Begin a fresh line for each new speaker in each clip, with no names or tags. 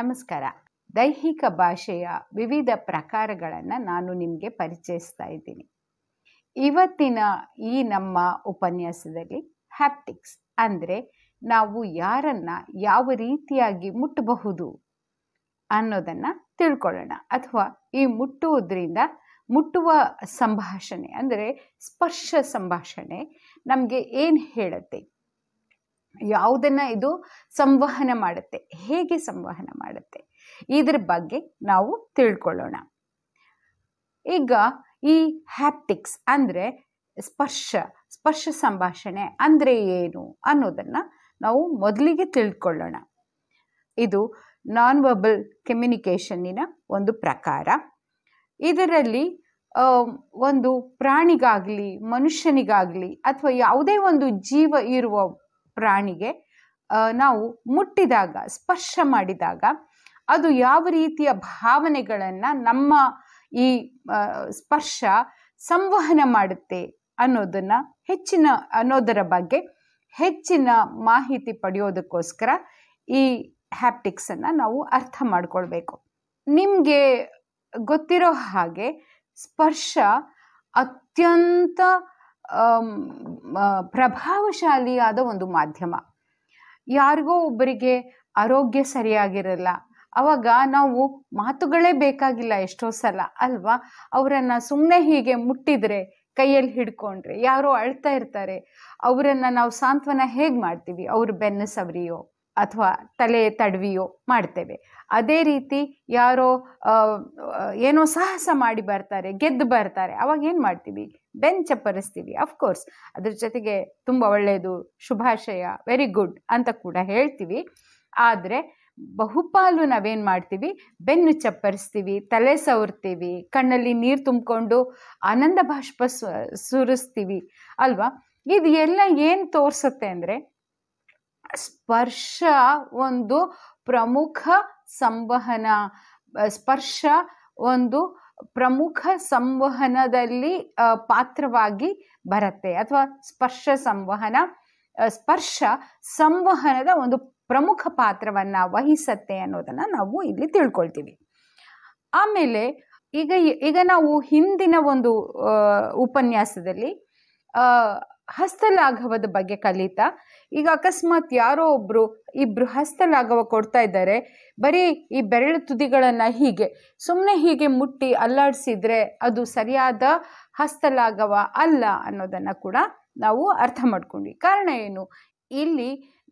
ನಮಸ್ಕಾರ ದೈಹಿಕ ಭಾಷೆಯ ವಿವಿಧ ಪ್ರಕಾರಗಳನ್ನು ನಾನು ನಿಮಗೆ ಪರಿಚಯಿಸ್ತಾ ಇದ್ದೀನಿ ಇವತ್ತಿನ ಈ ನಮ್ಮ ಉಪನ್ಯಾಸದಲ್ಲಿ ಹ್ಯಾಪ್ಟಿಕ್ಸ್ ಅಂದರೆ ನಾವು ಯಾರನ್ನ ಯಾವ ರೀತಿಯಾಗಿ ಮುಟ್ಟಬಹುದು ಅನ್ನೋದನ್ನು ತಿಳ್ಕೊಳ್ಳೋಣ ಅಥವಾ ಈ ಮುಟ್ಟುವುದರಿಂದ ಮುಟ್ಟುವ ಸಂಭಾಷಣೆ ಅಂದರೆ ಸ್ಪರ್ಶ ಸಂಭಾಷಣೆ ನಮಗೆ ಏನು ಹೇಳುತ್ತೆ ಯಾವುದನ್ನು ಇದು ಸಂವಹನ ಮಾಡುತ್ತೆ ಹೇಗೆ ಸಂವಹನ ಮಾಡುತ್ತೆ ಇದ್ರ ಬಗ್ಗೆ ನಾವು ತಿಳ್ಕೊಳ್ಳೋಣ ಈಗ ಈ ಹ್ಯಾಪ್ಟಿಕ್ಸ್ ಅಂದರೆ ಸ್ಪರ್ಶ ಸ್ಪರ್ಶ ಸಂಭಾಷಣೆ ಅಂದರೆ ಏನು ಅನ್ನೋದನ್ನು ನಾವು ಮೊದಲಿಗೆ ತಿಳ್ಕೊಳ್ಳೋಣ ಇದು ನಾನ್ ವರ್ಬಲ್ ಕಮ್ಯುನಿಕೇಷನ್ನಿನ ಒಂದು ಪ್ರಕಾರ ಇದರಲ್ಲಿ ಒಂದು ಪ್ರಾಣಿಗಾಗಲಿ ಮನುಷ್ಯನಿಗಾಗಲಿ ಅಥವಾ ಯಾವುದೇ ಒಂದು ಜೀವ ಇರುವ ಪ್ರಾಣಿಗೆ ನಾವು ಮುಟ್ಟಿದಾಗ ಸ್ಪರ್ಶ ಮಾಡಿದಾಗ ಅದು ಯಾವ ರೀತಿಯ ಭಾವನೆಗಳನ್ನು ನಮ್ಮ ಈ ಸ್ಪರ್ಶ ಸಂವಹನ ಮಾಡುತ್ತೆ ಅನ್ನೋದನ್ನು ಹೆಚ್ಚಿನ ಅನ್ನೋದರ ಬಗ್ಗೆ ಹೆಚ್ಚಿನ ಮಾಹಿತಿ ಪಡೆಯೋದಕ್ಕೋಸ್ಕರ ಈ ಹ್ಯಾಪ್ಟಿಕ್ಸನ್ನು ನಾವು ಅರ್ಥ ಮಾಡಿಕೊಳ್ಬೇಕು ನಿಮಗೆ ಗೊತ್ತಿರೋ ಹಾಗೆ ಸ್ಪರ್ಶ ಅತ್ಯಂತ ಪ್ರಭಾವಶಾಲಿಯಾದ ಒಂದು ಮಾಧ್ಯಮ ಯಾರಿಗೋ ಒಬ್ಬರಿಗೆ ಆರೋಗ್ಯ ಸರಿಯಾಗಿರಲ್ಲ ಅವಾಗ ನಾವು ಮಾತುಗಳೇ ಬೇಕಾಗಿಲ್ಲ ಎಷ್ಟೋ ಸಲ ಅಲ್ವಾ ಅವರನ್ನು ಸುಮ್ಮನೆ ಹೀಗೆ ಮುಟ್ಟಿದರೆ ಕೈಯಲ್ಲಿ ಹಿಡ್ಕೊಂಡ್ರೆ ಯಾರೋ ಅಳ್ತಾ ಇರ್ತಾರೆ ಅವರನ್ನು ನಾವು ಸಾಂತ್ವನ ಹೇಗೆ ಮಾಡ್ತೀವಿ ಅವರು ಬೆನ್ನು ಸವರಿಯೋ ಅಥವಾ ತಲೆ ತಡವಿಯೋ ಮಾಡ್ತೇವೆ ಅದೇ ರೀತಿ ಯಾರೋ ಏನೋ ಸಾಹಸ ಮಾಡಿ ಬರ್ತಾರೆ ಗೆದ್ದು ಬರ್ತಾರೆ ಅವಾಗ ಏನು ಮಾಡ್ತೀವಿ ಬೆನ್ ಚಪ್ಪರಿಸ್ತೀವಿ ಅಫ್ಕೋರ್ಸ್ ಅದ್ರ ಜೊತೆಗೆ ತುಂಬ ಒಳ್ಳೆಯದು ಶುಭಾಶಯ ವೆರಿ ಗುಡ್ ಅಂತ ಕೂಡ ಹೇಳ್ತೀವಿ ಆದರೆ ಬಹುಪಾಲು ನಾವೇನು ಮಾಡ್ತೀವಿ ಬೆನ್ನು ಚಪ್ಪರಿಸ್ತೀವಿ ತಲೆ ಸವರ್ತೀವಿ ಕಣ್ಣಲ್ಲಿ ನೀರು ತುಂಬಿಕೊಂಡು ಆನಂದ ಬಾಷ್ಪ ಸುರಿಸ್ತೀವಿ ಅಲ್ವಾ ಇದು ಎಲ್ಲ ಏನು ತೋರಿಸುತ್ತೆ ಅಂದರೆ ಸ್ಪರ್ಶ ಒಂದು ಪ್ರಮುಖ ಸಂವಹನ ಸ್ಪರ್ಶ ಒಂದು ಪ್ರಮುಖ ಸಂವಹನದಲ್ಲಿ ಪಾತ್ರವಾಗಿ ಬರುತ್ತೆ ಅಥವಾ ಸ್ಪರ್ಶ ಸಂವಹನ ಸ್ಪರ್ಶ ಸಂವಹನದ ಒಂದು ಪ್ರಮುಖ ಪಾತ್ರವನ್ನ ವಹಿಸತ್ತೆ ಅನ್ನೋದನ್ನ ನಾವು ಇಲ್ಲಿ ತಿಳ್ಕೊಳ್ತೀವಿ ಆಮೇಲೆ ಈಗ ಈಗ ನಾವು ಹಿಂದಿನ ಒಂದು ಉಪನ್ಯಾಸದಲ್ಲಿ ಹಸ್ತಲಾಘವದ ಬಗ್ಗೆ ಕಲಿತಾ ಈಗ ಅಕಸ್ಮಾತ್ ಯಾರೋ ಒಬ್ರು ಇಬ್ರು ಹಸ್ತಲಾಘವ ಕೊಡ್ತಾ ಇದ್ದಾರೆ ಬರೀ ಈ ಬೆರಳು ತುದಿಗಳನ್ನು ಹೀಗೆ ಸುಮ್ಮನೆ ಹೀಗೆ ಮುಟ್ಟಿ ಅಲ್ಲಾಡಿಸಿದ್ರೆ ಅದು ಸರಿಯಾದ ಹಸ್ತಲಾಘವ ಅಲ್ಲ ಅನ್ನೋದನ್ನು ಕೂಡ ನಾವು ಅರ್ಥ ಮಾಡ್ಕೊಂಡ್ವಿ ಕಾರಣ ಏನು ಇಲ್ಲಿ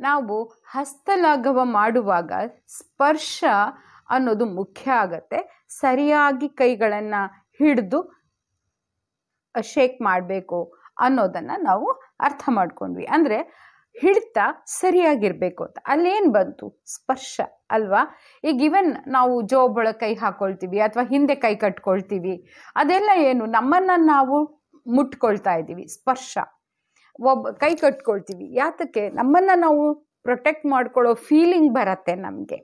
ನಾವು ಹಸ್ತಲಾಘವ ಮಾಡುವಾಗ ಸ್ಪರ್ಶ ಅನ್ನೋದು ಮುಖ್ಯ ಆಗತ್ತೆ ಸರಿಯಾಗಿ ಕೈಗಳನ್ನು ಹಿಡಿದು ಶೇಕ್ ಮಾಡಬೇಕು ಅನ್ನೋದನ್ನು ನಾವು ಅರ್ಥ ಮಾಡ್ಕೊಂಡ್ವಿ ಅಂದರೆ ಹಿಡಿತ ಸರಿಯಾಗಿರಬೇಕು ಅಂತ ಅಲ್ಲೇನು ಬಂತು ಸ್ಪರ್ಶ ಅಲ್ವಾ ಈಗ ಇವನ್ ನಾವು ಜೋಬಳ ಕೈ ಹಾಕ್ಕೊಳ್ತೀವಿ ಅಥವಾ ಹಿಂದೆ ಕೈ ಕಟ್ಕೊಳ್ತೀವಿ ಅದೆಲ್ಲ ಏನು ನಮ್ಮನ್ನು ನಾವು ಮುಟ್ಕೊಳ್ತಾ ಇದ್ದೀವಿ ಸ್ಪರ್ಶ ಒಬ್ಬ ಕೈ ಕಟ್ಕೊಳ್ತೀವಿ ಯಾತಕ್ಕೆ ನಮ್ಮನ್ನು ನಾವು ಪ್ರೊಟೆಕ್ಟ್ ಮಾಡ್ಕೊಳ್ಳೋ ಫೀಲಿಂಗ್ ಬರತ್ತೆ ನಮಗೆ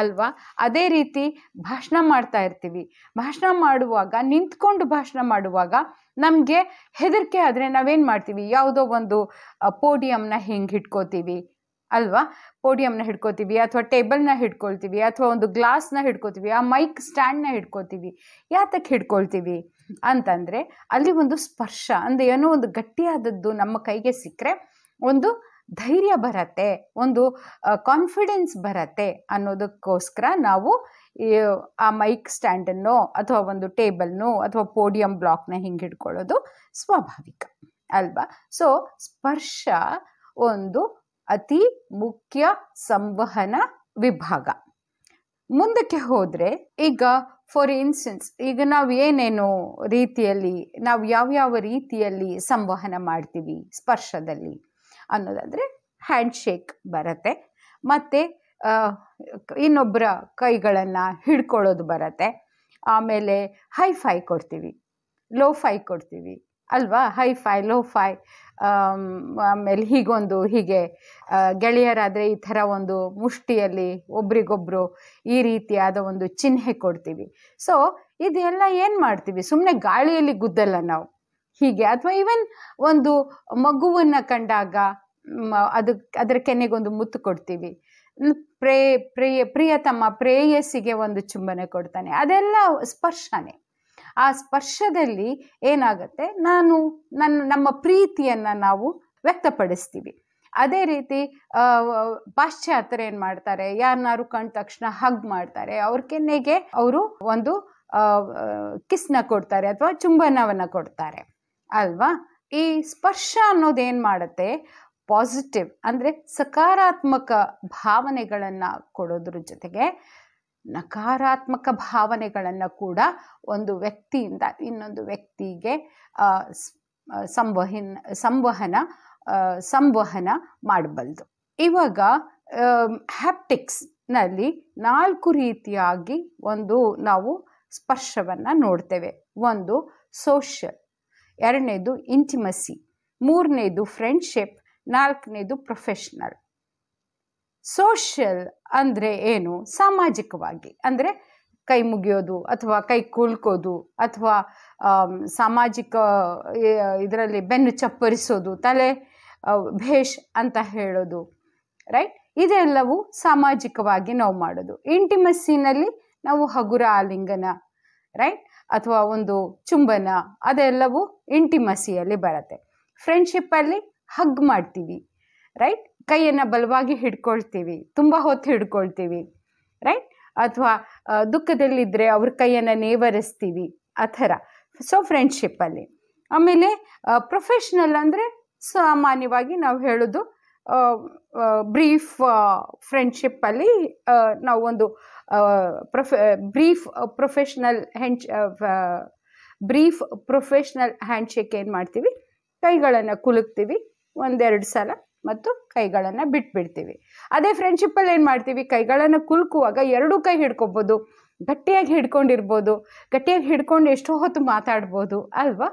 ಅಲ್ವಾ ಅದೇ ರೀತಿ ಭಾಷಣ ಮಾಡ್ತಾ ಇರ್ತೀವಿ ಭಾಷಣ ಮಾಡುವಾಗ ನಿಂತ್ಕೊಂಡು ಭಾಷಣ ಮಾಡುವಾಗ ನಮಗೆ ಹೆದರಿಕೆ ಆದರೆ ನಾವೇನು ಮಾಡ್ತೀವಿ ಯಾವುದೋ ಒಂದು ಪೋಡಿಯಂನ ಹಿಂಗೆ ಹಿಡ್ಕೋತೀವಿ ಅಲ್ವಾ ಪೋಡಿಯಂನ ಹಿಡ್ಕೋತೀವಿ ಅಥವಾ ಟೇಬಲ್ನ ಹಿಡ್ಕೊಳ್ತೀವಿ ಅಥವಾ ಒಂದು ಗ್ಲಾಸ್ನ ಹಿಡ್ಕೋತೀವಿ ಆ ಮೈಕ್ ಸ್ಟ್ಯಾಂಡ್ನ ಹಿಡ್ಕೋತೀವಿ ಯಾತಕ್ಕೆ ಹಿಡ್ಕೊಳ್ತೀವಿ ಅಂತಂದರೆ ಅಲ್ಲಿ ಒಂದು ಸ್ಪರ್ಶ ಅಂದರೆ ಏನೋ ಒಂದು ಗಟ್ಟಿಯಾದದ್ದು ನಮ್ಮ ಕೈಗೆ ಸಿಕ್ಕರೆ ಒಂದು ಧೈರ್ಯ ಬರತ್ತೆ ಒಂದು ಕಾನ್ಫಿಡೆನ್ಸ್ ಬರತ್ತೆ ಅನ್ನೋದಕ್ಕೋಸ್ಕರ ನಾವು ಆ ಮೈಕ್ ಸ್ಟ್ಯಾಂಡನ್ನೋ ಅಥವಾ ಒಂದು ಟೇಬಲ್ನೋ ಅಥವಾ ಪೋಡಿಯಂ ಬ್ಲಾಕ್ನ ಹಿಂಗೆ ಹಿಡ್ಕೊಳ್ಳೋದು ಸ್ವಾಭಾವಿಕ ಅಲ್ವಾ ಸೊ ಸ್ಪರ್ಶ ಒಂದು ಅತಿ ಮುಖ್ಯ ಸಂವಹನ ವಿಭಾಗ ಮುಂದಕ್ಕೆ ಹೋದರೆ ಈಗ ಫಾರ್ ಇನ್ಸ್ಟೆನ್ಸ್ ಈಗ ನಾವು ಏನೇನು ರೀತಿಯಲ್ಲಿ ನಾವು ಯಾವ್ಯಾವ ರೀತಿಯಲ್ಲಿ ಸಂವಹನ ಮಾಡ್ತೀವಿ ಸ್ಪರ್ಶದಲ್ಲಿ ಅನ್ನೋದಾದರೆ ಹ್ಯಾಂಡ್ ಶೇಕ್ ಬರುತ್ತೆ ಮತ್ತು ಇನ್ನೊಬ್ಬರ ಕೈಗಳನ್ನು ಹಿಡ್ಕೊಳ್ಳೋದು ಬರುತ್ತೆ ಆಮೇಲೆ ಹೈ ಫೈ ಕೊಡ್ತೀವಿ ಲೋ ಫೈ ಕೊಡ್ತೀವಿ ಅಲ್ವಾ ಹೈ ಫೈ ಲೋ ಫೈ ಆಮೇಲೆ ಹೀಗೊಂದು ಹೀಗೆ ಗೆಳೆಯರಾದರೆ ಈ ಥರ ಒಂದು ಮುಷ್ಟಿಯಲ್ಲಿ ಒಬ್ರಿಗೊಬ್ಬರು ಈ ರೀತಿಯಾದ ಒಂದು ಚಿಹ್ನೆ ಕೊಡ್ತೀವಿ ಸೊ ಇದೆಲ್ಲ ಏನು ಮಾಡ್ತೀವಿ ಸುಮ್ಮನೆ ಗಾಳಿಯಲ್ಲಿ ಗುದ್ದಲ್ಲ ನಾವು ಹೀಗೆ ಅಥವಾ ಈವನ್ ಒಂದು ಮಗುವನ್ನ ಕಂಡಾಗ ಅದು ಅದರ ಕೆನೆಗೊಂದು ಮುತ್ತು ಕೊಡ್ತೀವಿ ಪ್ರೇ ಪ್ರಿಯ ತಮ್ಮ ಪ್ರೇಯಸ್ಸಿಗೆ ಒಂದು ಚುಂಬನೆ ಕೊಡ್ತಾನೆ ಅದೆಲ್ಲ ಸ್ಪರ್ಶನೆ ಆ ಸ್ಪರ್ಶದಲ್ಲಿ ಏನಾಗುತ್ತೆ ನಾನು ನನ್ನ ನಮ್ಮ ಪ್ರೀತಿಯನ್ನು ನಾವು ವ್ಯಕ್ತಪಡಿಸ್ತೀವಿ ಅದೇ ರೀತಿ ಪಾಶ್ಚಾತ್ಯರು ಏನು ಮಾಡ್ತಾರೆ ಯಾರನ್ನಾರು ಕಂಡ ತಕ್ಷಣ ಹಗ್ ಮಾಡ್ತಾರೆ ಅವ್ರ ಕೆನ್ನೆಗೆ ಅವರು ಒಂದು ಕಿಸ್ನ ಕೊಡ್ತಾರೆ ಅಥವಾ ಚುಂಬನವನ್ನು ಕೊಡ್ತಾರೆ ಅಲ್ವಾ ಈ ಸ್ಪರ್ಶ ಅನ್ನೋದೇನು ಮಾಡುತ್ತೆ ಪಾಸಿಟಿವ್ ಅಂದರೆ ಸಕಾರಾತ್ಮಕ ಭಾವನೆಗಳನ್ನು ಕೊಡೋದ್ರ ಜೊತೆಗೆ ನಕಾರಾತ್ಮಕ ಭಾವನೆಗಳನ್ನು ಕೂಡ ಒಂದು ವ್ಯಕ್ತಿಯಿಂದ ಇನ್ನೊಂದು ವ್ಯಕ್ತಿಗೆ ಸಂವಹಿನ್ ಸಂವಹನ ಸಂವಹನ ಮಾಡಬಲ್ದು ಇವಾಗ ಹ್ಯಾಪ್ಟಿಕ್ಸ್ನಲ್ಲಿ ನಾಲ್ಕು ರೀತಿಯಾಗಿ ಒಂದು ನಾವು ಸ್ಪರ್ಶವನ್ನು ನೋಡ್ತೇವೆ ಒಂದು ಸೋಷಲ್ ಎರಡನೇದು ಇಂಟಿಮಸಿ ಮೂರನೇದು ಫ್ರೆಂಡ್ಶಿಪ್ ನಾಲ್ಕನೇದು ಪ್ರೊಫೆಷ್ನಲ್ ಸೋಷಿಯಲ್ ಅಂದರೆ ಏನು ಸಾಮಾಜಿಕವಾಗಿ ಅಂದರೆ ಕೈ ಮುಗಿಯೋದು ಅಥವಾ ಕೈ ಕುಳ್ಕೋದು ಅಥವಾ ಸಾಮಾಜಿಕ ಇದರಲ್ಲಿ ಬೆನ್ನು ಚಪ್ಪರಿಸೋದು ತಲೆ ಭೇಷ್ ಅಂತ ಹೇಳೋದು ರೈಟ್ ಇದೆಲ್ಲವೂ ಸಾಮಾಜಿಕವಾಗಿ ನಾವು ಮಾಡೋದು ಇಂಟಿಮಸ್ಸಿನಲ್ಲಿ ನಾವು ಹಗುರ ಆಲಿಂಗನ ರೈಟ್ ಅಥವಾ ಒಂದು ಚುಂಬನ ಅದೆಲ್ಲವೂ ಇಂಟಿಮಸಿಯಲ್ಲಿ ಬರುತ್ತೆ ಫ್ರೆಂಡ್ಶಿಪ್ಪಲ್ಲಿ ಹಗ್ ಮಾಡ್ತೀವಿ ರೈಟ್ ಕೈಯನ್ನು ಬಲವಾಗಿ ಹಿಡ್ಕೊಳ್ತೀವಿ ತುಂಬ ಹೊತ್ತು ಹಿಡ್ಕೊಳ್ತೀವಿ ರೈಟ್ ಅಥವಾ ದುಃಖದಲ್ಲಿದ್ದರೆ ಅವ್ರ ಕೈಯನ್ನು ನೇವರಿಸ್ತೀವಿ ಆ ಥರ ಸೊ ಫ್ರೆಂಡ್ಶಿಪ್ಪಲ್ಲಿ ಆಮೇಲೆ ಪ್ರೊಫೆಷ್ನಲ್ ಅಂದರೆ ಸಾಮಾನ್ಯವಾಗಿ ನಾವು ಹೇಳೋದು ಬ್ರೀಫ್ ಫ್ರೆಂಡ್ಶಿಪ್ಪಲ್ಲಿ ನಾವು ಒಂದು ಪ್ರೊಫೆ brief professional hand brief professional handshake ಏನು ಮಾಡ್ತೀವಿ ಕೈಗಳನ್ನು ಕುಲುಕ್ತೀವಿ ಒಂದೆರಡು ಸಲ ಮತ್ತು ಕೈಗಳನ್ನು ಬಿಟ್ಬಿಡ್ತೀವಿ ಅದೇ ಫ್ರೆಂಡ್ಶಿಪ್ಪಲ್ಲಿ ಏನು ಮಾಡ್ತೀವಿ ಕೈಗಳನ್ನು ಕುಲುಕುವಾಗ ಎರಡೂ ಕೈ ಹಿಡ್ಕೊಬೋದು ಗಟ್ಟಿಯಾಗಿ ಹಿಡ್ಕೊಂಡಿರ್ಬೋದು ಗಟ್ಟಿಯಾಗಿ ಹಿಡ್ಕೊಂಡು ಎಷ್ಟೋ ಹೊತ್ತು ಮಾತಾಡ್ಬೋದು ಅಲ್ವಾ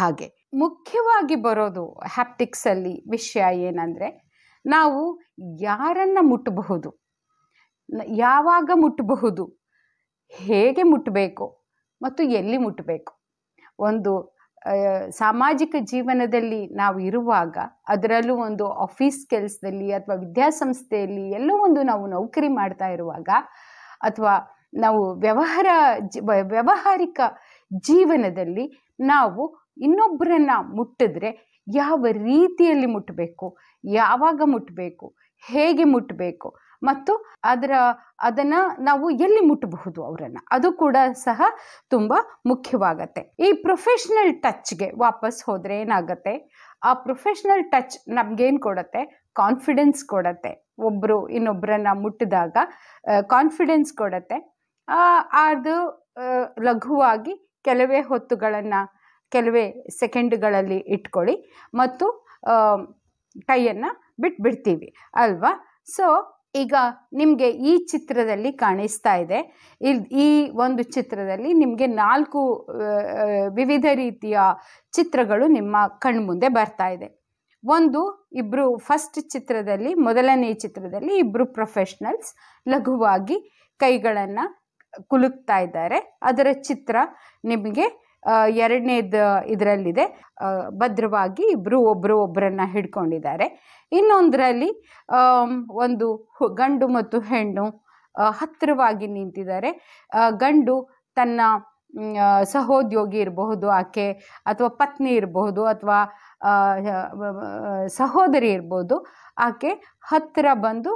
ಹಾಗೆ ಮುಖ್ಯವಾಗಿ ಬರೋದು ಹ್ಯಾಪ್ಟಿಕ್ಸಲ್ಲಿ ವಿಷಯ ಏನಂದರೆ ನಾವು ಯಾರನ್ನು ಮುಟ್ಟಬಹುದು ಯಾವಾಗ ಮುಟ್ಟಬಹುದು ಹೇಗೆ ಮುಟ್ಟಬೇಕು ಮತ್ತು ಎಲ್ಲಿ ಮುಟ್ಟಬೇಕು ಒಂದು ಸಾಮಾಜಿಕ ಜೀವನದಲ್ಲಿ ನಾವು ಇರುವಾಗ ಅದರಲ್ಲೂ ಒಂದು ಆಫೀಸ್ ಕೆಲಸದಲ್ಲಿ ಅಥವಾ ವಿದ್ಯಾಸಂಸ್ಥೆಯಲ್ಲಿ ಎಲ್ಲೋ ಒಂದು ನಾವು ನೌಕರಿ ಮಾಡ್ತಾ ಇರುವಾಗ ಅಥವಾ ನಾವು ವ್ಯವಹಾರ ವ್ಯಾವಹಾರಿಕ ಜೀವನದಲ್ಲಿ ನಾವು ಇನ್ನೊಬ್ಬರನ್ನ ಮುಟ್ಟಿದ್ರೆ ಯಾವ ರೀತಿಯಲ್ಲಿ ಮುಟ್ಟಬೇಕು ಯಾವಾಗ ಮುಟ್ಟಬೇಕು ಹೇಗೆ ಮುಟ್ಟಬೇಕು ಮತ್ತು ಅದರ ಅದನ್ನು ನಾವು ಎಲ್ಲಿ ಮುಟ್ಟಬಹುದು ಅವರನ್ನು ಅದು ಕೂಡ ಸಹ ತುಂಬ ಮುಖ್ಯವಾಗತ್ತೆ ಈ ಪ್ರೊಫೆಷ್ನಲ್ ಟಚ್ಗೆ ವಾಪಸ್ ಹೋದರೆ ಏನಾಗುತ್ತೆ ಆ ಪ್ರೊಫೆಷ್ನಲ್ ಟಚ್ ನಮಗೇನು ಕೊಡುತ್ತೆ ಕಾನ್ಫಿಡೆನ್ಸ್ ಕೊಡುತ್ತೆ ಒಬ್ಬರು ಇನ್ನೊಬ್ಬರನ್ನ ಮುಟ್ಟಿದಾಗ ಕಾನ್ಫಿಡೆನ್ಸ್ ಕೊಡತ್ತೆ ಅದು ಲಘುವಾಗಿ ಕೆಲವೇ ಹೊತ್ತುಗಳನ್ನು ಕೆಲವೇ ಸೆಕೆಂಡ್ಗಳಲ್ಲಿ ಇಟ್ಕೊಳ್ಳಿ ಮತ್ತು ಕೈಯನ್ನು ಬಿಟ್ಬಿಡ್ತೀವಿ ಅಲ್ವಾ ಸೊ ಈಗ ನಿಮಗೆ ಈ ಚಿತ್ರದಲ್ಲಿ ಕಾಣಿಸ್ತಾ ಇದೆ ಈ ಒಂದು ಚಿತ್ರದಲ್ಲಿ ನಿಮಗೆ ನಾಲ್ಕು ವಿವಿಧ ರೀತಿಯ ಚಿತ್ರಗಳು ನಿಮ್ಮ ಕಣ್ಮುಂದೆ ಬರ್ತಾ ಇದೆ ಒಂದು ಇಬ್ಬರು ಫಸ್ಟ್ ಚಿತ್ರದಲ್ಲಿ ಮೊದಲನೇ ಚಿತ್ರದಲ್ಲಿ ಇಬ್ಬರು ಪ್ರೊಫೆಷ್ನಲ್ಸ್ ಲಘುವಾಗಿ ಕೈಗಳನ್ನು ಕುಲುಕ್ತಾ ಇದ್ದಾರೆ ಅದರ ಚಿತ್ರ ನಿಮಗೆ ಎರಡನೇದು ಇದರಲ್ಲಿದೆ ಭದ್ರವಾಗಿ ಇಬ್ಬರು ಒಬ್ಬರು ಒಬ್ಬರನ್ನು ಹಿಡ್ಕೊಂಡಿದ್ದಾರೆ ಇನ್ನೊಂದರಲ್ಲಿ ಒಂದು ಗಂಡು ಮತ್ತು ಹೆಣ್ಣು ಹತ್ತಿರವಾಗಿ ನಿಂತಿದ್ದಾರೆ ಗಂಡು ತನ್ನ ಸಹೋದ್ಯೋಗಿ ಇರಬಹುದು ಆಕೆ ಅಥವಾ ಪತ್ನಿ ಇರಬಹುದು ಅಥವಾ ಸಹೋದರಿ ಇರ್ಬೋದು ಆಕೆ ಹತ್ತಿರ ಬಂದು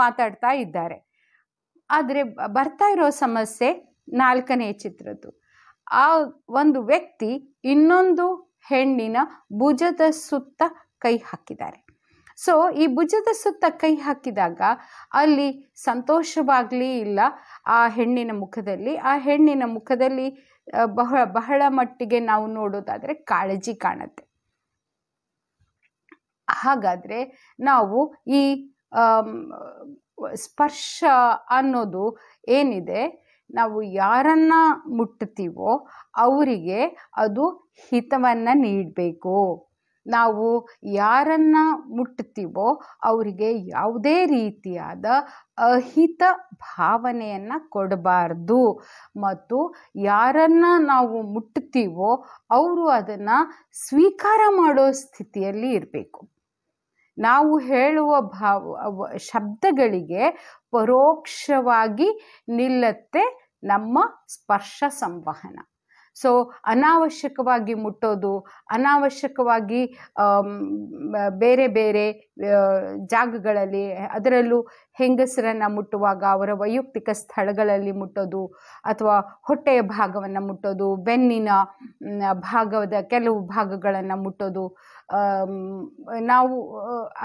ಮಾತಾಡ್ತಾ ಇದ್ದಾರೆ ಆದರೆ ಬರ್ತಾ ಇರೋ ಸಮಸ್ಯೆ ನಾಲ್ಕನೇ ಚಿತ್ರದ್ದು ಆ ಒಂದು ವ್ಯಕ್ತಿ ಇನ್ನೊಂದು ಹೆಣ್ಣಿನ ಭುಜದ ಸುತ್ತ ಕೈ ಹಾಕಿದ್ದಾರೆ ಸೊ ಈ ಭುಜದ ಸುತ್ತ ಕೈ ಹಾಕಿದಾಗ ಅಲ್ಲಿ ಸಂತೋಷವಾಗಲಿ ಇಲ್ಲ ಆ ಹೆಣ್ಣಿನ ಮುಖದಲ್ಲಿ ಆ ಹೆಣ್ಣಿನ ಮುಖದಲ್ಲಿ ಬಹಳ ಬಹಳ ಮಟ್ಟಿಗೆ ನಾವು ನೋಡೋದಾದರೆ ಕಾಳಜಿ ಕಾಣುತ್ತೆ ಹಾಗಾದರೆ ನಾವು ಈ ಸ್ಪರ್ಶ ಅನ್ನೋದು ಏನಿದೆ ನಾವು ಯಾರನ್ನು ಮುಟ್ತೀವೋ ಅವರಿಗೆ ಅದು ಹಿತವನ್ನು ನೀಡಬೇಕು ನಾವು ಯಾರನ್ನು ಮುಟ್ತೀವೋ ಅವರಿಗೆ ಯಾವುದೇ ರೀತಿಯಾದ ಅಹಿತ ಭಾವನೆಯನ್ನು ಕೊಡಬಾರ್ದು ಮತ್ತು ಯಾರನ್ನು ನಾವು ಮುಟ್ತೀವೋ ಅವರು ಅದನ್ನು ಸ್ವೀಕಾರ ಮಾಡೋ ಸ್ಥಿತಿಯಲ್ಲಿ ಇರಬೇಕು ನಾವು ಹೇಳುವ ಭಾವ ಶಬ್ದಗಳಿಗೆ ಪರೋಕ್ಷವಾಗಿ ನಿಲ್ಲತ್ತೆ ನಮ್ಮ ಸ್ಪರ್ಶ ಸಂವಹನ ಸೊ ಅನಾವಶ್ಯಕವಾಗಿ ಮುಟ್ಟೋದು ಅನಾವಶ್ಯಕವಾಗಿ ಬೇರೆ ಬೇರೆ ಜಾಗಗಳಲ್ಲಿ ಅದರಲ್ಲೂ ಹೆಂಗಸರನ್ನು ಮುಟ್ಟುವಾಗ ಅವರ ವೈಯಕ್ತಿಕ ಸ್ಥಳಗಳಲ್ಲಿ ಮುಟ್ಟೋದು ಅಥವಾ ಹೊಟ್ಟೆಯ ಭಾಗವನ್ನು ಮುಟ್ಟೋದು ಬೆನ್ನಿನ ಭಾಗದ ಕೆಲವು ಭಾಗಗಳನ್ನು ಮುಟ್ಟೋದು ನಾವು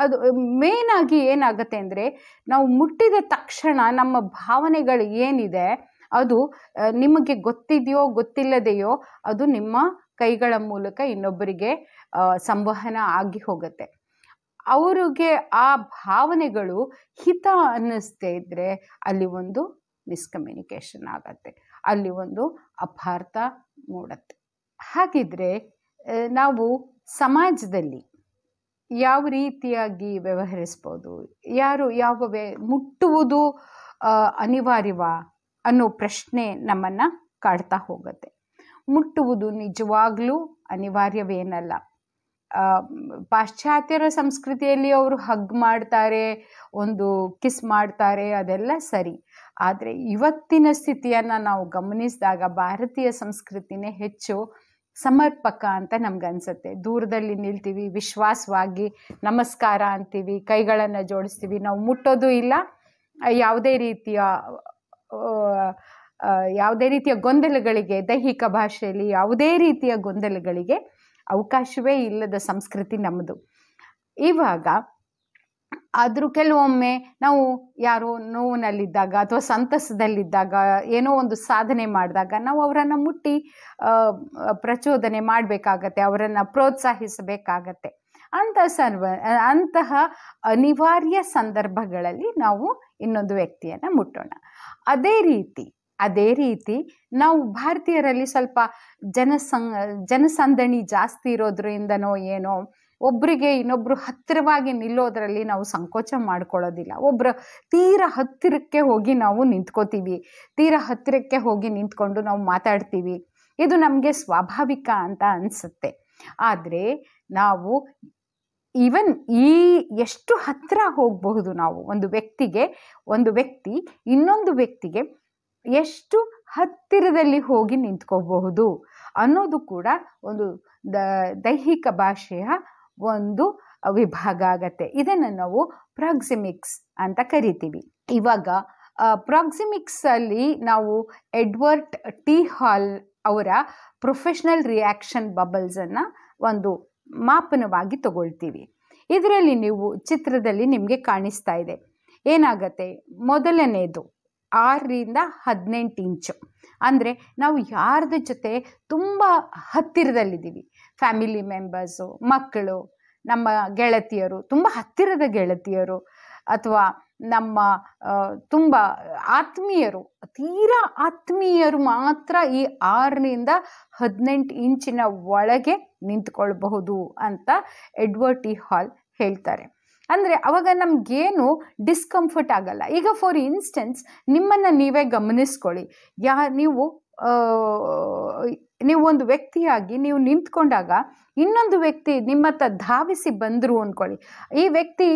ಅದು ಮೇನಾಗಿ ಏನಾಗುತ್ತೆ ಅಂದರೆ ನಾವು ಮುಟ್ಟಿದ ತಕ್ಷಣ ನಮ್ಮ ಭಾವನೆಗಳು ಏನಿದೆ ಅದು ನಿಮಗೆ ಗೊತ್ತಿದೆಯೋ ಗೊತ್ತಿಲ್ಲದೆಯೋ ಅದು ನಿಮ್ಮ ಕೈಗಳ ಮೂಲಕ ಇನ್ನೊಬ್ಬರಿಗೆ ಸಂವಹನ ಆಗಿ ಹೋಗುತ್ತೆ ಅವರಿಗೆ ಆ ಭಾವನೆಗಳು ಹಿತ ಅನ್ನಿಸ್ತೇ ಇದ್ದರೆ ಅಲ್ಲಿ ಒಂದು ಮಿಸ್ಕಮ್ಯುನಿಕೇಶನ್ ಆಗತ್ತೆ ಅಲ್ಲಿ ಒಂದು ಅಪಾರ್ಥ ಮೂಡತ್ತೆ ಹಾಗಿದ್ರೆ ನಾವು ಸಮಾಜದಲ್ಲಿ ಯಾವ ರೀತಿಯಾಗಿ ವ್ಯವಹರಿಸ್ಬೋದು ಯಾರು ಯಾವ ವೇ ಮುಟ್ಟುವುದು ಅನಿವಾರ್ಯವಾ ಅನ್ನೋ ಪ್ರಶ್ನೆ ನಮ್ಮನ್ನು ಕಾಡ್ತಾ ಹೋಗುತ್ತೆ ಮುಟ್ಟುವುದು ನಿಜವಾಗ್ಲೂ ಅನಿವಾರ್ಯವೇನಲ್ಲ ಪಾಶ್ಚಾತ್ಯರ ಸಂಸ್ಕೃತಿಯಲ್ಲಿ ಅವರು ಹಗ್ ಮಾಡ್ತಾರೆ ಒಂದು ಕಿಸ್ ಮಾಡ್ತಾರೆ ಅದೆಲ್ಲ ಸರಿ ಆದರೆ ಇವತ್ತಿನ ಸ್ಥಿತಿಯನ್ನು ನಾವು ಗಮನಿಸಿದಾಗ ಭಾರತೀಯ ಸಂಸ್ಕೃತಿನೇ ಹೆಚ್ಚು ಸಮರ್ಪಕ ಅಂತ ನಮ್ಗನ್ಸತ್ತೆ ದೂರದಲ್ಲಿ ನಿಲ್ತೀವಿ ವಿಶ್ವಾಸವಾಗಿ ನಮಸ್ಕಾರ ಅಂತೀವಿ ಕೈಗಳನ್ನು ಜೋಡಿಸ್ತೀವಿ ನಾವು ಮುಟ್ಟೋದು ಇಲ್ಲ ಯಾವುದೇ ರೀತಿಯ ಯಾವುದೇ ರೀತಿಯ ಗೊಂದಲಗಳಿಗೆ ದೈಹಿಕ ಭಾಷೆಯಲ್ಲಿ ಯಾವುದೇ ರೀತಿಯ ಗೊಂದಲಗಳಿಗೆ ಅವಕಾಶವೇ ಇಲ್ಲದ ಸಂಸ್ಕೃತಿ ನಮ್ಮದು ಇವಾಗ ಆದರೂ ಕೆಲವೊಮ್ಮೆ ನಾವು ಯಾರೋ ನೋವಿನಲ್ಲಿದ್ದಾಗ ಅಥವಾ ಸಂತಸದಲ್ಲಿದ್ದಾಗ ಏನೋ ಒಂದು ಸಾಧನೆ ಮಾಡಿದಾಗ ನಾವು ಅವರನ್ನು ಮುಟ್ಟಿ ಪ್ರಚೋದನೆ ಮಾಡಬೇಕಾಗತ್ತೆ ಅವರನ್ನು ಪ್ರೋತ್ಸಾಹಿಸಬೇಕಾಗತ್ತೆ ಅಂತ ಸನ್ವ ಅಂತಹ ಅನಿವಾರ್ಯ ಸಂದರ್ಭಗಳಲ್ಲಿ ನಾವು ಇನ್ನೊಂದು ವ್ಯಕ್ತಿಯನ್ನು ಮುಟ್ಟೋಣ ಅದೇ ರೀತಿ ಅದೇ ರೀತಿ ನಾವು ಭಾರತೀಯರಲ್ಲಿ ಸ್ವಲ್ಪ ಜನಸಂ ಜನಸಂದಣಿ ಜಾಸ್ತಿ ಇರೋದ್ರಿಂದನೋ ಏನೋ ಒಬ್ಬರಿಗೆ ಇನ್ನೊಬ್ಬರು ಹತ್ತಿರವಾಗಿ ನಿಲ್ಲೋದರಲ್ಲಿ ನಾವು ಸಂಕೋಚ ಮಾಡ್ಕೊಳ್ಳೋದಿಲ್ಲ ಒಬ್ಬರ ತೀರ ಹತ್ತಿರಕ್ಕೆ ಹೋಗಿ ನಾವು ನಿಂತ್ಕೋತೀವಿ ತೀರ ಹತ್ತಿರಕ್ಕೆ ಹೋಗಿ ನಿಂತ್ಕೊಂಡು ನಾವು ಮಾತಾಡ್ತೀವಿ ಇದು ನಮಗೆ ಸ್ವಾಭಾವಿಕ ಅಂತ ಅನಿಸುತ್ತೆ ಆದರೆ ನಾವು ಈವನ್ ಈ ಎಷ್ಟು ಹತ್ತಿರ ಹೋಗಬಹುದು ನಾವು ಒಂದು ವ್ಯಕ್ತಿಗೆ ಒಂದು ವ್ಯಕ್ತಿ ಇನ್ನೊಂದು ವ್ಯಕ್ತಿಗೆ ಎಷ್ಟು ಹತ್ತಿರದಲ್ಲಿ ಹೋಗಿ ನಿಂತ್ಕೋಬಹುದು ಅನ್ನೋದು ಕೂಡ ಒಂದು ದ ದೈಹಿಕ ಭಾಷೆಯ ಒಂದು ವಿಭಾಗ ಆಗತ್ತೆ ಇದನ್ನು ನಾವು ಪ್ರಾಕ್ಸಿಮಿಕ್ಸ್ ಅಂತ ಕರಿತೀವಿ ಇವಾಗ ಪ್ರಾಕ್ಸಿಮಿಕ್ಸಲ್ಲಿ ನಾವು ಎಡ್ವರ್ಟ್ ಟಿ ಹಾಲ್ ಅವರ ಪ್ರೊಫೆಷ್ನಲ್ ರಿಯಾಕ್ಷನ್ ಬಬಲ್ಸನ್ನು ಒಂದು ಮಾಪನವಾಗಿ ತಗೊಳ್ತೀವಿ ಇದರಲ್ಲಿ ನೀವು ಚಿತ್ರದಲ್ಲಿ ನಿಮಗೆ ಕಾಣಿಸ್ತಾ ಇದೆ ಏನಾಗತ್ತೆ ಮೊದಲನೇದು ಆರರಿಂದ ಹದಿನೆಂಟು ಇಂಚು ಅಂದರೆ ನಾವು ಯಾರದ ಜೊತೆ ತುಂಬ ಹತ್ತಿರದಲ್ಲಿದ್ದೀವಿ ಫ್ಯಾಮಿಲಿ ಮೆಂಬರ್ಸು ಮಕ್ಕಳು ನಮ್ಮ ಗೆಳತಿಯರು ತುಂಬ ಹತ್ತಿರದ ಗೆಳತಿಯರು ಅಥವಾ ನಮ್ಮ ತುಂಬ ಆತ್ಮೀಯರು ತೀರಾ ಆತ್ಮೀಯರು ಮಾತ್ರ ಈ ಆರರಿಂದ ಹದಿನೆಂಟು ಇಂಚಿನ ಒಳಗೆ ನಿಂತ್ಕೊಳ್ಬಹುದು ಅಂತ ಎಡ್ವರ್ಡ್ ಹಾಲ್ ಹೇಳ್ತಾರೆ ಅಂದರೆ ಅವಾಗ ನಮಗೇನು ಡಿಸ್ಕಂಫರ್ಟ್ ಆಗಲ್ಲ ಈಗ ಫಾರ್ ಇನ್ಸ್ಟೆನ್ಸ್ ನಿಮ್ಮನ್ನು ನೀವೇ ಗಮನಿಸ್ಕೊಳ್ಳಿ ಯಾ ನೀವು ನೀವು ಒಂದು ವ್ಯಕ್ತಿಯಾಗಿ ನೀವು ನಿಂತ್ಕೊಂಡಾಗ ಇನ್ನೊಂದು ವ್ಯಕ್ತಿ ನಿಮ್ಮ ಹತ್ರ ಧಾವಿಸಿ ಬಂದರು ಅಂದ್ಕೊಳ್ಳಿ ಈ ವ್ಯಕ್ತಿ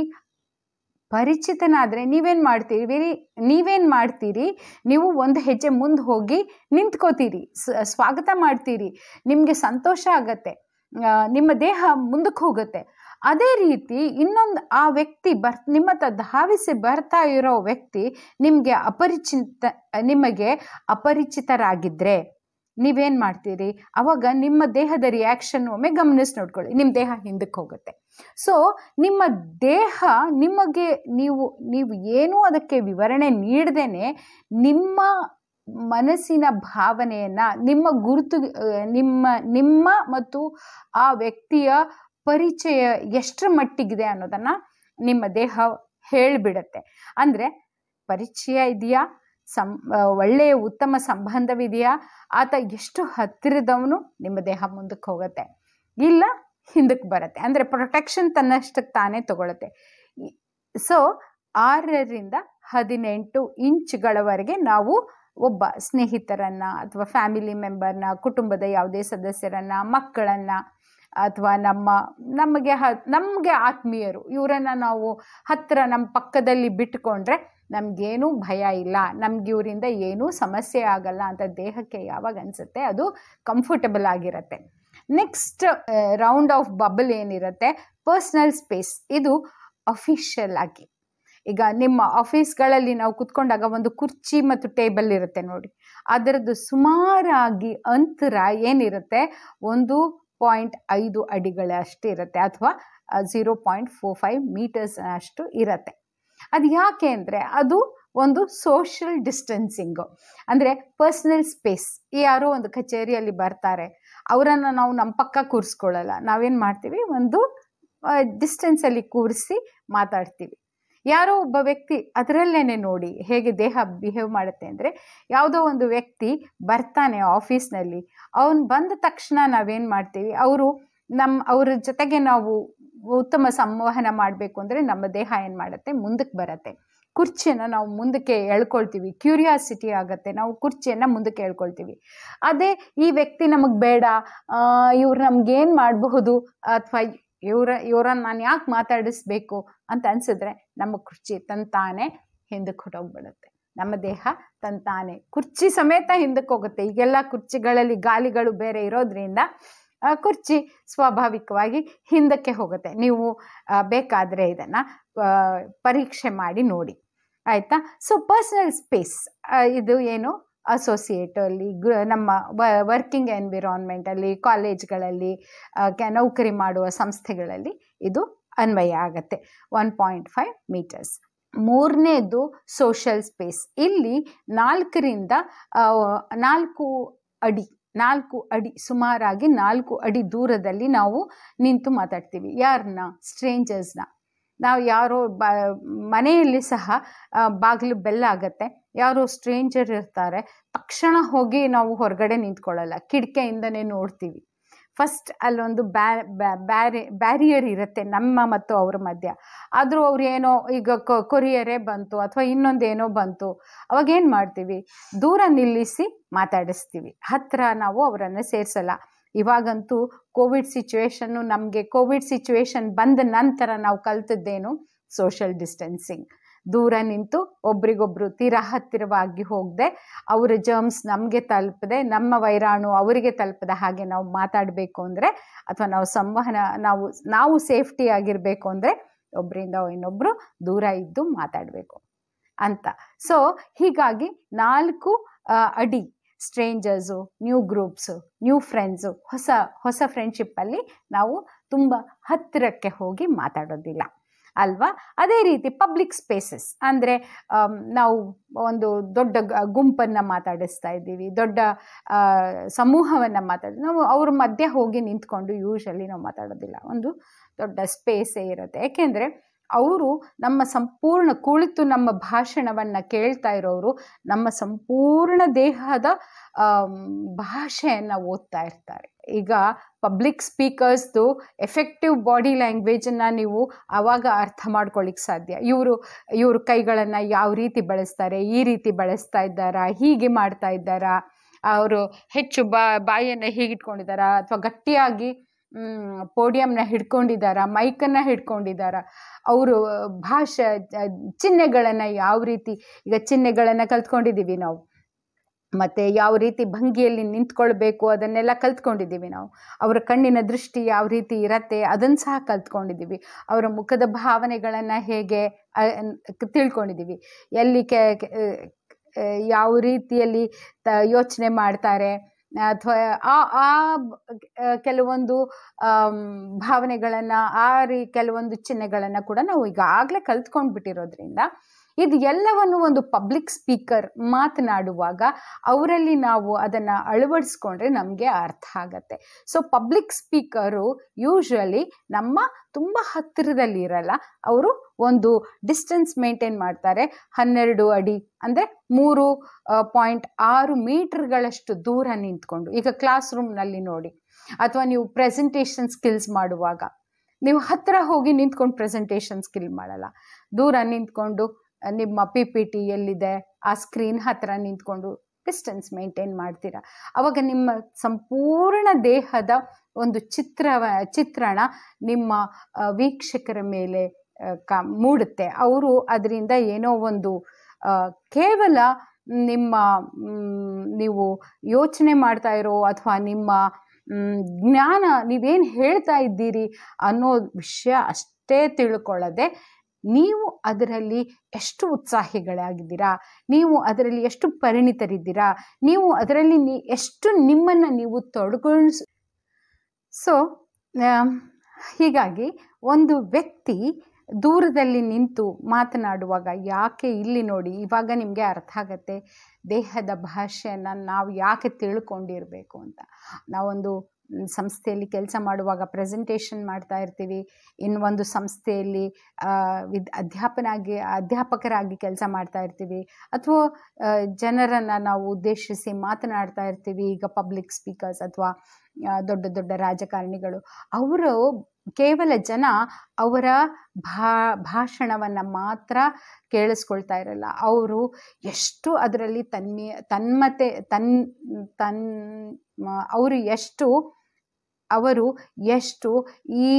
ಪರಿಚಿತನಾದರೆ ನೀವೇನು ಮಾಡ್ತೀರಿ ವೆರಿ ನೀವೇನು ಮಾಡ್ತೀರಿ ನೀವು ಒಂದು ಹೆಜ್ಜೆ ಮುಂದೆ ಹೋಗಿ ನಿಂತ್ಕೋತೀರಿ ಸ್ವಾಗತ ಮಾಡ್ತೀರಿ ನಿಮಗೆ ಸಂತೋಷ ಆಗತ್ತೆ ನಿಮ್ಮ ದೇಹ ಮುಂದಕ್ಕೆ ಹೋಗುತ್ತೆ ಅದೇ ರೀತಿ ಇನ್ನೊಂದು ಆ ವ್ಯಕ್ತಿ ಬರ್ ನಿಮ್ಮ ಹತ್ರ ಧಾವಿಸಿ ಬರ್ತಾ ಇರೋ ವ್ಯಕ್ತಿ ನಿಮಗೆ ಅಪರಿಚಿತ ನಿಮಗೆ ಅಪರಿಚಿತರಾಗಿದ್ದರೆ ನೀವೇನು ಮಾಡ್ತೀರಿ ಆವಾಗ ನಿಮ್ಮ ದೇಹದ ರಿಯಾಕ್ಷನ್ ಒಮ್ಮೆ ಗಮನಿಸಿ ನೋಡ್ಕೊಳ್ಳಿ ನಿಮ್ಮ ದೇಹ ಹಿಂದಕ್ಕೆ ಹೋಗುತ್ತೆ ಸೊ ನಿಮ್ಮ ದೇಹ ನಿಮಗೆ ನೀವು ನೀವು ಏನೂ ಅದಕ್ಕೆ ವಿವರಣೆ ನೀಡದೇನೆ ನಿಮ್ಮ ಮನಸ್ಸಿನ ಭಾವನೆಯನ್ನು ನಿಮ್ಮ ಗುರುತು ನಿಮ್ಮ ನಿಮ್ಮ ಮತ್ತು ಆ ವ್ಯಕ್ತಿಯ ಪರಿಚಯ ಎಷ್ಟರ ಮಟ್ಟಿಗಿದೆ ಅನ್ನೋದನ್ನು ನಿಮ್ಮ ದೇಹ ಹೇಳಿಬಿಡತ್ತೆ ಅಂದರೆ ಪರಿಚಯ ಇದೆಯಾ ಸಂ ಒಳ್ಳೆಯ ಉತ್ತಮ ಸಂಬಂಧವಿದೆಯಾ ಆತ ಎಷ್ಟು ಹತ್ತಿರದವನು ನಿಮ್ಮ ದೇಹ ಮುಂದಕ್ಕೆ ಹೋಗುತ್ತೆ ಇಲ್ಲ ಹಿಂದಕ್ಕೆ ಬರುತ್ತೆ ಅಂದರೆ ಪ್ರೊಟೆಕ್ಷನ್ ತನ್ನಷ್ಟಕ್ಕೆ ತಾನೇ ತಗೊಳುತ್ತೆ ಸೊ ಆರರಿಂದ ಹದಿನೆಂಟು ಇಂಚ್ಗಳವರೆಗೆ ನಾವು ಒಬ್ಬ ಸ್ನೇಹಿತರನ್ನ ಅಥವಾ ಫ್ಯಾಮಿಲಿ ಮೆಂಬರ್ನ ಕುಟುಂಬದ ಯಾವುದೇ ಸದಸ್ಯರನ್ನ ಮಕ್ಕಳನ್ನ ಅಥವಾ ನಮ್ಮ ನಮಗೆ ಹ ನಮಗೆ ಆತ್ಮೀಯರು ಇವರನ್ನು ನಾವು ಹತ್ತಿರ ನಮ್ಮ ಪಕ್ಕದಲ್ಲಿ ಬಿಟ್ಕೊಂಡ್ರೆ ನಮಗೇನೂ ಭಯ ಇಲ್ಲ ನಮ್ಗೆ ಇವರಿಂದ ಏನೂ ಸಮಸ್ಯೆ ಆಗಲ್ಲ ಅಂತ ದೇಹಕ್ಕೆ ಯಾವಾಗ ಅನಿಸುತ್ತೆ ಅದು ಕಂಫರ್ಟಬಲ್ ಆಗಿರುತ್ತೆ ನೆಕ್ಸ್ಟ್ ರೌಂಡ್ ಆಫ್ ಬಬಲ್ ಏನಿರುತ್ತೆ ಪರ್ಸ್ನಲ್ ಸ್ಪೇಸ್ ಇದು ಅಫಿಷಿಯಲ್ ಆಗಿ ಈಗ ನಿಮ್ಮ ಆಫೀಸ್ಗಳಲ್ಲಿ ನಾವು ಕುತ್ಕೊಂಡಾಗ ಒಂದು ಕುರ್ಚಿ ಮತ್ತು ಟೇಬಲ್ ಇರುತ್ತೆ ನೋಡಿ ಅದರದ್ದು ಸುಮಾರಾಗಿ ಅಂತರ ಏನಿರುತ್ತೆ ಒಂದು ಪಾಯಿಂಟ್ ಐದು ಅಡಿಗಳಷ್ಟು ಇರುತ್ತೆ ಅಥವಾ zero point four five meters ಅಷ್ಟು ಇರುತ್ತೆ ಅದು ಯಾಕೆ ಅಂದರೆ ಅದು ಒಂದು ಸೋಷಿಯಲ್ ಡಿಸ್ಟೆನ್ಸಿಂಗು ಅಂದರೆ ಪರ್ಸ್ನಲ್ ಸ್ಪೇಸ್ ಯಾರೋ ಒಂದು ಕಚೇರಿಯಲ್ಲಿ ಬರ್ತಾರೆ ಅವರನ್ನು ನಾವು ನಮ್ಮ ಪಕ್ಕ ಕೂರಿಸ್ಕೊಳ್ಳಲ್ಲ ನಾವೇನು ಮಾಡ್ತೀವಿ ಒಂದು ಡಿಸ್ಟೆನ್ಸಲ್ಲಿ ಕೂರಿಸಿ ಮಾತಾಡ್ತೀವಿ ಯಾರೋ ಒಬ್ಬ ವ್ಯಕ್ತಿ ಅದರಲ್ಲೇನೆ ನೋಡಿ ಹೇಗೆ ದೇಹ ಬಿಹೇವ್ ಮಾಡುತ್ತೆ ಅಂದರೆ ಯಾವುದೋ ಒಂದು ವ್ಯಕ್ತಿ ಬರ್ತಾನೆ ಆಫೀಸ್ನಲ್ಲಿ ಅವನು ಬಂದ ತಕ್ಷಣ ನಾವೇನು ಮಾಡ್ತೀವಿ ಅವರು ನಮ್ಮ ಅವ್ರ ಜೊತೆಗೆ ನಾವು ಉತ್ತಮ ಸಂವಹನ ಮಾಡಬೇಕು ಅಂದರೆ ನಮ್ಮ ದೇಹ ಏನು ಮಾಡುತ್ತೆ ಮುಂದಕ್ಕೆ ಬರುತ್ತೆ ಕುರ್ಚಿಯನ್ನು ನಾವು ಮುಂದಕ್ಕೆ ಎಳ್ಕೊಳ್ತೀವಿ ಕ್ಯೂರಿಯಾಸಿಟಿ ಆಗುತ್ತೆ ನಾವು ಕುರ್ಚಿಯನ್ನು ಮುಂದಕ್ಕೆ ಎಳ್ಕೊಳ್ತೀವಿ ಅದೇ ಈ ವ್ಯಕ್ತಿ ನಮಗೆ ಬೇಡ ಇವ್ರು ನಮ್ಗೇನು ಮಾಡಬಹುದು ಅಥವಾ ಇವರ ಇವರನ್ನು ನಾನು ಯಾಕೆ ಮಾತಾಡಿಸ್ಬೇಕು ಅಂತ ಅನ್ಸಿದ್ರೆ ನಮ್ಮ ಕುರ್ಚಿ ತಂತಾನೆ ಹಿಂದಕ್ಕೆ ಹೊಟ್ಟೋಗ್ಬಿಡುತ್ತೆ ನಮ್ಮ ದೇಹ ತಂತಾನೆ ಕುರ್ಚಿ ಸಮೇತ ಹಿಂದಕ್ಕೆ ಹೋಗುತ್ತೆ ಈಗೆಲ್ಲ ಕುರ್ಚಿಗಳಲ್ಲಿ ಗಾಲಿಗಳು ಬೇರೆ ಇರೋದ್ರಿಂದ ಕುರ್ಚಿ ಸ್ವಾಭಾವಿಕವಾಗಿ ಹಿಂದಕ್ಕೆ ಹೋಗುತ್ತೆ ನೀವು ಬೇಕಾದರೆ ಇದನ್ನು ಪರೀಕ್ಷೆ ಮಾಡಿ ನೋಡಿ ಆಯಿತಾ ಸೊ ಪರ್ಸ್ನಲ್ ಸ್ಪೇಸ್ ಇದು ಏನು ಅಸೋಸಿಯೇಟಲ್ಲಿ ಗ್ರ ನಮ್ಮ ವರ್ಕಿಂಗ್ ಎನ್ವಿರಾನ್ಮೆಂಟಲ್ಲಿ ಕಾಲೇಜ್ಗಳಲ್ಲಿ ನೌಕರಿ ಮಾಡುವ ಸಂಸ್ಥೆಗಳಲ್ಲಿ ಇದು ಅನ್ವಯ ಆಗುತ್ತೆ ಒನ್ ಪಾಯಿಂಟ್ ಫೈವ್ ಮೀಟರ್ಸ್ ಮೂರನೇದು ಸೋಷಲ್ ಸ್ಪೇಸ್ ಇಲ್ಲಿ ನಾಲ್ಕರಿಂದ ನಾಲ್ಕು ಅಡಿ ನಾಲ್ಕು ಅಡಿ ಸುಮಾರಾಗಿ ನಾಲ್ಕು ಅಡಿ ದೂರದಲ್ಲಿ ನಾವು ನಿಂತು ಮಾತಾಡ್ತೀವಿ ಯಾರನ್ನ ಸ್ಟ್ರೇಂಜರ್ಸ್ನ ನಾವು ಯಾರೋ ಬ ಮನೆಯಲ್ಲಿ ಸಹ ಬಾಗಿಲು ಬೆಲ್ಲ ಆಗುತ್ತೆ ಯಾರೋ ಸ್ಟ್ರೇಂಜರ್ ಇರ್ತಾರೆ ತಕ್ಷಣ ಹೋಗಿ ನಾವು ಹೊರಗಡೆ ನಿಂತ್ಕೊಳ್ಳಲ್ಲ ಕಿಟಕಿಯಿಂದನೇ ನೋಡ್ತೀವಿ ಫಸ್ಟ್ ಅಲ್ಲೊಂದು ಬ್ಯಾ ಬ್ಯಾರಿ ಬ್ಯಾರಿಯರ್ ಇರುತ್ತೆ ನಮ್ಮ ಮತ್ತು ಅವ್ರ ಮಧ್ಯ ಆದರೂ ಅವ್ರು ಏನೋ ಈಗ ಕೊರಿಯರೇ ಬಂತು ಅಥವಾ ಇನ್ನೊಂದೇನೋ ಬಂತು ಅವಾಗ ಏನು ಮಾಡ್ತೀವಿ ದೂರ ನಿಲ್ಲಿಸಿ ಮಾತಾಡಿಸ್ತೀವಿ ಹತ್ರ ನಾವು ಅವರನ್ನು ಸೇರಿಸಲ್ಲ ಇವಾಗಂತೂ ಕೋವಿಡ್ ಸಿಚುವೇಶನ್ನು ನಮಗೆ ಕೋವಿಡ್ ಸಿಚುವೇಶನ್ ಬಂದ ನಂತರ ನಾವು ಕಲ್ತದ್ದೇನು ಸೋಷಲ್ ಡಿಸ್ಟೆನ್ಸಿಂಗ್ ದೂರ ನಿಂತು ಒಬ್ರಿಗೊಬ್ರು ತೀರ ಹತ್ತಿರವಾಗಿ ಹೋಗದೆ ಅವರ ಜರ್ಮ್ಸ್ ನಮಗೆ ತಲುಪದೆ ನಮ್ಮ ವೈರಾಣು ಅವರಿಗೆ ತಲುಪದ ಹಾಗೆ ನಾವು ಮಾತಾಡಬೇಕು ಅಂದರೆ ಅಥವಾ ನಾವು ಸಂವಹನ ನಾವು ನಾವು ಸೇಫ್ಟಿ ಆಗಿರಬೇಕು ಅಂದರೆ ಒಬ್ಬರಿಂದ ಇನ್ನೊಬ್ಬರು ದೂರ ಇದ್ದು ಮಾತಾಡಬೇಕು ಅಂತ ಸೊ ಹೀಗಾಗಿ ನಾಲ್ಕು ಅಡಿ strangers new groups new friends ಹೊಸ ಹೊಸ ಫ್ರೆಂಡ್ಶಿಪ್ಪಲ್ಲಿ ನಾವು ತುಂಬ ಹತ್ತಿರಕ್ಕೆ ಹೋಗಿ ಮಾತಾಡೋದಿಲ್ಲ ಅಲ್ವಾ ಅದೇ ರೀತಿ ಪಬ್ಲಿಕ್ ಸ್ಪೇಸಸ್ ಅಂದರೆ ನಾವು ಒಂದು ದೊಡ್ಡ ಗುಂಪನ್ನು ಮಾತಾಡಿಸ್ತಾ ಇದ್ದೀವಿ ದೊಡ್ಡ ಸಮೂಹವನ್ನು ಮಾತಾಡಿ ನಾವು ಅವ್ರ ಮಧ್ಯೆ ಹೋಗಿ ನಿಂತ್ಕೊಂಡು ಯೂಶಲಿ ನಾವು ಮಾತಾಡೋದಿಲ್ಲ ಒಂದು ದೊಡ್ಡ ಸ್ಪೇಸೇ ಇರುತ್ತೆ ಯಾಕೆಂದರೆ ಅವರು ನಮ್ಮ ಸಂಪೂರ್ಣ ಕುಳಿತು ನಮ್ಮ ಭಾಷಣವನ್ನು ಕೇಳ್ತಾ ಇರೋರು ನಮ್ಮ ಸಂಪೂರ್ಣ ದೇಹದ ಭಾಷೆಯನ್ನು ಓದ್ತಾ ಇರ್ತಾರೆ ಈಗ ಪಬ್ಲಿಕ್ ಸ್ಪೀಕರ್ಸ್ದು ಎಫೆಕ್ಟಿವ್ ಬಾಡಿ ಲ್ಯಾಂಗ್ವೇಜನ್ನು ನೀವು ಆವಾಗ ಅರ್ಥ ಮಾಡ್ಕೊಳ್ಳಿಕ್ಕೆ ಸಾಧ್ಯ ಇವರು ಇವರು ಕೈಗಳನ್ನು ಯಾವ ರೀತಿ ಬಳಸ್ತಾರೆ ಈ ರೀತಿ ಬಳಸ್ತಾ ಇದ್ದಾರಾ ಹೀಗೆ ಮಾಡ್ತಾ ಇದ್ದಾರಾ ಅವರು ಹೆಚ್ಚು ಬಾ ಬಾಯನ್ನು ಹೀಗಿಟ್ಕೊಂಡಿದ್ದಾರಾ ಅಥವಾ ಗಟ್ಟಿಯಾಗಿ ಪೋಡಿಯಂನ ಹಿಡ್ಕೊಂಡಿದ್ದಾರಾ ಮೈಕನ್ನು ಹಿಡ್ಕೊಂಡಿದ್ದಾರಾ ಅವರು ಭಾಷೆ ಚಿಹ್ನೆಗಳನ್ನು ಯಾವ ರೀತಿ ಈಗ ಚಿಹ್ನೆಗಳನ್ನು ಕಲ್ತ್ಕೊಂಡಿದ್ದೀವಿ ನಾವು ಮತ್ತು ಯಾವ ರೀತಿ ಭಂಗಿಯಲ್ಲಿ ನಿಂತ್ಕೊಳ್ಬೇಕು ಅದನ್ನೆಲ್ಲ ಕಲ್ತ್ಕೊಂಡಿದ್ದೀವಿ ನಾವು ಅವರ ಕಣ್ಣಿನ ದೃಷ್ಟಿ ಯಾವ ರೀತಿ ಇರತ್ತೆ ಅದನ್ನು ಸಹ ಕಲ್ತ್ಕೊಂಡಿದ್ದೀವಿ ಅವರ ಮುಖದ ಭಾವನೆಗಳನ್ನು ಹೇಗೆ ತಿಳ್ಕೊಂಡಿದ್ದೀವಿ ಎಲ್ಲಿ ಕೆ ಯಾವ ರೀತಿಯಲ್ಲಿ ತ ಯೋಚನೆ ಮಾಡ್ತಾರೆ ಅಥವಾ ಆ ಆ ಕೆಲವೊಂದು ಭಾವನೆಗಳನ್ನು ಆ ರೀ ಕೆಲವೊಂದು ಚಿಹ್ನೆಗಳನ್ನು ಕೂಡ ನಾವು ಈಗಾಗಲೇ ಕಲ್ತ್ಕೊಂಡ್ಬಿಟ್ಟಿರೋದ್ರಿಂದ ಇದು ಎಲ್ಲವನ್ನು ಒಂದು ಪಬ್ಲಿಕ್ ಸ್ಪೀಕರ್ ಮಾತನಾಡುವಾಗ ಅವರಲ್ಲಿ ನಾವು ಅದನ್ನು ಅಳವಡಿಸ್ಕೊಂಡ್ರೆ ನಮಗೆ ಅರ್ಥ ಆಗತ್ತೆ ಸೊ ಪಬ್ಲಿಕ್ ಸ್ಪೀಕರು ಯೂಶ್ವಲಿ ನಮ್ಮ ತುಂಬ ಇರಲ್ಲ ಅವರು ಒಂದು ಡಿಸ್ಟೆನ್ಸ್ ಮೇಂಟೈನ್ ಮಾಡ್ತಾರೆ ಹನ್ನೆರಡು ಅಡಿ ಅಂದರೆ ಮೂರು ಪಾಯಿಂಟ್ ಆರು ಮೀಟರ್ಗಳಷ್ಟು ದೂರ ನಿಂತ್ಕೊಂಡು ಈಗ ಕ್ಲಾಸ್ ರೂಮ್ನಲ್ಲಿ ನೋಡಿ ಅಥವಾ ನೀವು ಪ್ರೆಸೆಂಟೇಷನ್ ಸ್ಕಿಲ್ಸ್ ಮಾಡುವಾಗ ನೀವು ಹತ್ತಿರ ಹೋಗಿ ನಿಂತ್ಕೊಂಡು ಪ್ರೆಸೆಂಟೇಷನ್ ಸ್ಕಿಲ್ ಮಾಡಲ್ಲ ದೂರ ನಿಂತ್ಕೊಂಡು ನಿಮ್ಮ ಪಿ ಪಿ ಟಿ ಎಲ್ಲಿದೆ ಆ ಸ್ಕ್ರೀನ್ ಹತ್ತಿರ ನಿಂತ್ಕೊಂಡು ಡಿಸ್ಟೆನ್ಸ್ ಮೇಂಟೈನ್ ಮಾಡ್ತೀರ ಅವಾಗ ನಿಮ್ಮ ಸಂಪೂರ್ಣ ದೇಹದ ಒಂದು ಚಿತ್ರವ ಚಿತ್ರಣ ನಿಮ್ಮ ವೀಕ್ಷಕರ ಮೇಲೆ ಕ ಮೂಡುತ್ತೆ ಅವರು ಅದರಿಂದ ಏನೋ ಒಂದು ಕೇವಲ ನಿಮ್ಮ ನೀವು ಯೋಚನೆ ಮಾಡ್ತಾ ಇರೋ ಅಥವಾ ನಿಮ್ಮ ಜ್ಞಾನ ನೀವೇನು ಹೇಳ್ತಾ ಇದ್ದೀರಿ ಅನ್ನೋ ವಿಷಯ ಅಷ್ಟೇ ತಿಳ್ಕೊಳ್ಳದೆ ನೀವು ಅದರಲ್ಲಿ ಎಷ್ಟು ಉತ್ಸಾಹಿಗಳಾಗಿದ್ದೀರಾ ನೀವು ಅದರಲ್ಲಿ ಎಷ್ಟು ಪರಿಣಿತರಿದ್ದೀರಾ ನೀವು ಅದರಲ್ಲಿ ನೀ ಎಷ್ಟು ನಿಮ್ಮನ್ನು ನೀವು ತೊಡಗೊಳಿಸ್ ಸೊ ಹೀಗಾಗಿ ಒಂದು ವ್ಯಕ್ತಿ ದೂರದಲ್ಲಿ ನಿಂತು ಮಾತನಾಡುವಾಗ ಯಾಕೆ ಇಲ್ಲಿ ನೋಡಿ ಇವಾಗ ನಿಮಗೆ ಅರ್ಥ ಆಗತ್ತೆ ದೇಹದ ಭಾಷೆಯನ್ನು ನಾವು ಯಾಕೆ ತಿಳ್ಕೊಂಡಿರಬೇಕು ಅಂತ ನಾವೊಂದು ಸಂಸ್ಥೆಯಲ್ಲಿ ಕೆಲಸ ಮಾಡುವಾಗ ಪ್ರೆಸೆಂಟೇಷನ್ ಮಾಡ್ತಾ ಇರ್ತೀವಿ ಇನ್ನೊಂದು ಸಂಸ್ಥೆಯಲ್ಲಿ ವಿದ್ ಅಧ್ಯಾಪನಾಗಿ ಅಧ್ಯಾಪಕರಾಗಿ ಕೆಲಸ ಮಾಡ್ತಾ ಇರ್ತೀವಿ ಅಥವಾ ಜನರನ್ನು ನಾವು ಉದ್ದೇಶಿಸಿ ಮಾತನಾಡ್ತಾ ಇರ್ತೀವಿ ಈಗ ಪಬ್ಲಿಕ್ ಸ್ಪೀಕರ್ಸ್ ಅಥವಾ ದೊಡ್ಡ ದೊಡ್ಡ ರಾಜಕಾರಣಿಗಳು ಅವರು ಕೇವಲ ಜನ ಅವರ ಭಾ ಭಾಷಣವನ್ನು ಮಾತ್ರ ಕೇಳಿಸ್ಕೊಳ್ತಾ ಇರಲ್ಲ ಅವರು ಎಷ್ಟು ಅದರಲ್ಲಿ ತನ್ಮೆ ತನ್ಮತೆ ತನ್ ತನ್ ಅವರು ಎಷ್ಟು ಅವರು ಎಷ್ಟು ಈ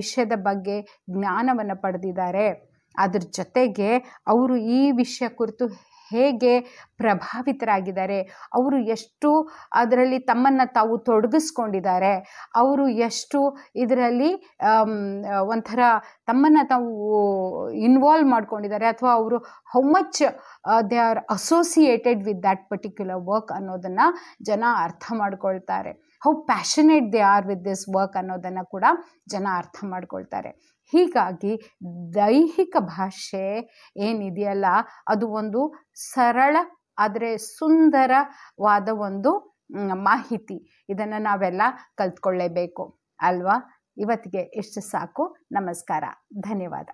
ವಿಷಯದ ಬಗ್ಗೆ ಜ್ಞಾನವನ್ನು ಪಡೆದಿದ್ದಾರೆ ಅದ್ರ ಜೊತೆಗೆ ಅವರು ಈ ವಿಷಯ ಕುರಿತು ಹೇಗೆ ಪ್ರಭಾವಿತರಾಗಿದ್ದಾರೆ ಅವರು ಎಷ್ಟು ಅದರಲ್ಲಿ ತಮ್ಮನ್ನು ತಾವು ತೊಡಗಿಸ್ಕೊಂಡಿದ್ದಾರೆ ಅವರು ಎಷ್ಟು ಇದರಲ್ಲಿ ಒಂಥರ ತಮ್ಮನ್ನು ತಾವು ಇನ್ವಾಲ್ವ್ ಮಾಡ್ಕೊಂಡಿದ್ದಾರೆ ಅಥವಾ ಅವರು how much they are associated with that particular work ಅನ್ನೋದನ್ನು ಜನ ಅರ್ಥ ಮಾಡ್ಕೊಳ್ತಾರೆ how passionate they are with this work ಅನ್ನೋದನ್ನು ಕೂಡ ಜನ ಅರ್ಥ ಮಾಡ್ಕೊಳ್ತಾರೆ ಹೀಗಾಗಿ ದೈಹಿಕ ಭಾಷೆ ಏನಿದೆಯಲ್ಲ ಅದು ಒಂದು ಸರಳ ಆದರೆ ಸುಂದರವಾದ ಒಂದು ಮಾಹಿತಿ ಇದನ್ನು ನಾವೆಲ್ಲ ಕಲ್ತ್ಕೊಳ್ಳೇಬೇಕು ಅಲ್ವಾ ಇವತ್ತಿಗೆ ಎಷ್ಟು ಸಾಕು ನಮಸ್ಕಾರ ಧನ್ಯವಾದ